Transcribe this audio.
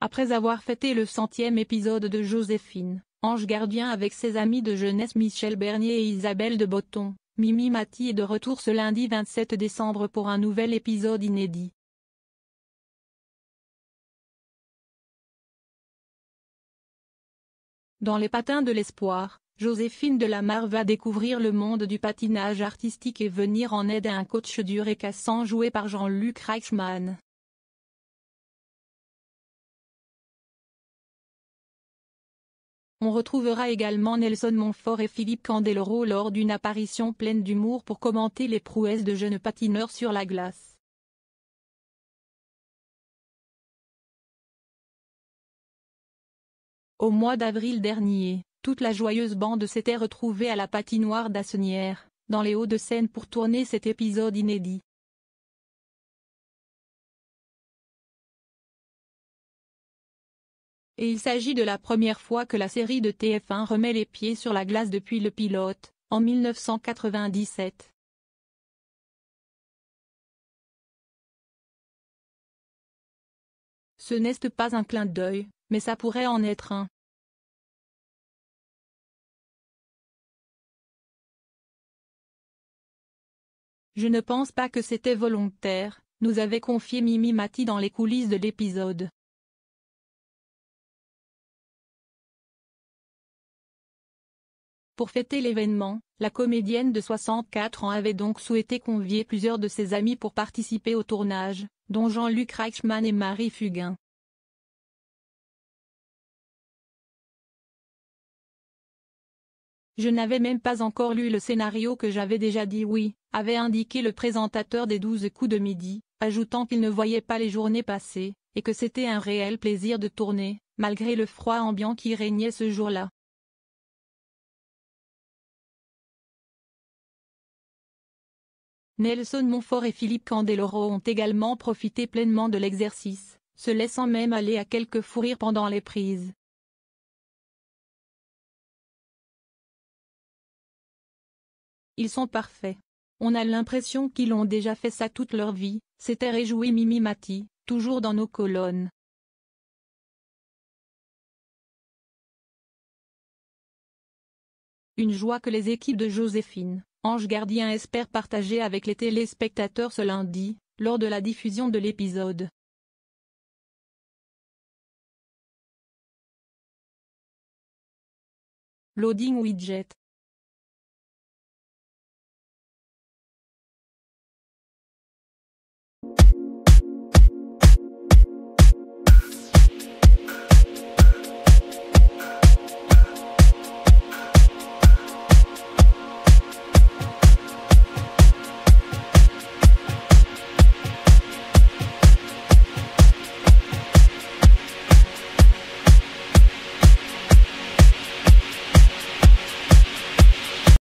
Après avoir fêté le centième épisode de Joséphine, Ange Gardien avec ses amis de jeunesse Michel Bernier et Isabelle de Botton, Mimi Mati est de retour ce lundi 27 décembre pour un nouvel épisode inédit. Dans les patins de l'espoir, Joséphine Delamare va découvrir le monde du patinage artistique et venir en aide à un coach dur et cassant joué par Jean-Luc Reichmann. On retrouvera également Nelson Montfort et Philippe Candelero lors d'une apparition pleine d'humour pour commenter les prouesses de jeunes patineurs sur la glace. Au mois d'avril dernier, toute la joyeuse bande s'était retrouvée à la patinoire d'Assenière, dans les Hauts-de-Seine pour tourner cet épisode inédit. et il s'agit de la première fois que la série de TF1 remet les pieds sur la glace depuis le pilote, en 1997. Ce n'est pas un clin d'œil, mais ça pourrait en être un. Je ne pense pas que c'était volontaire, nous avait confié Mimi Mati dans les coulisses de l'épisode. Pour fêter l'événement, la comédienne de 64 ans avait donc souhaité convier plusieurs de ses amis pour participer au tournage, dont Jean-Luc Reichmann et Marie Fugain. Je n'avais même pas encore lu le scénario que j'avais déjà dit oui, avait indiqué le présentateur des douze coups de midi, ajoutant qu'il ne voyait pas les journées passer, et que c'était un réel plaisir de tourner, malgré le froid ambiant qui régnait ce jour-là. Nelson Montfort et Philippe Candeloro ont également profité pleinement de l'exercice, se laissant même aller à quelques fous rires pendant les prises. Ils sont parfaits. On a l'impression qu'ils ont déjà fait ça toute leur vie, s'était réjoui Mimi Mati, toujours dans nos colonnes. Une joie que les équipes de Joséphine, Ange Gardien espère partager avec les téléspectateurs ce lundi, lors de la diffusion de l'épisode. Loading Widget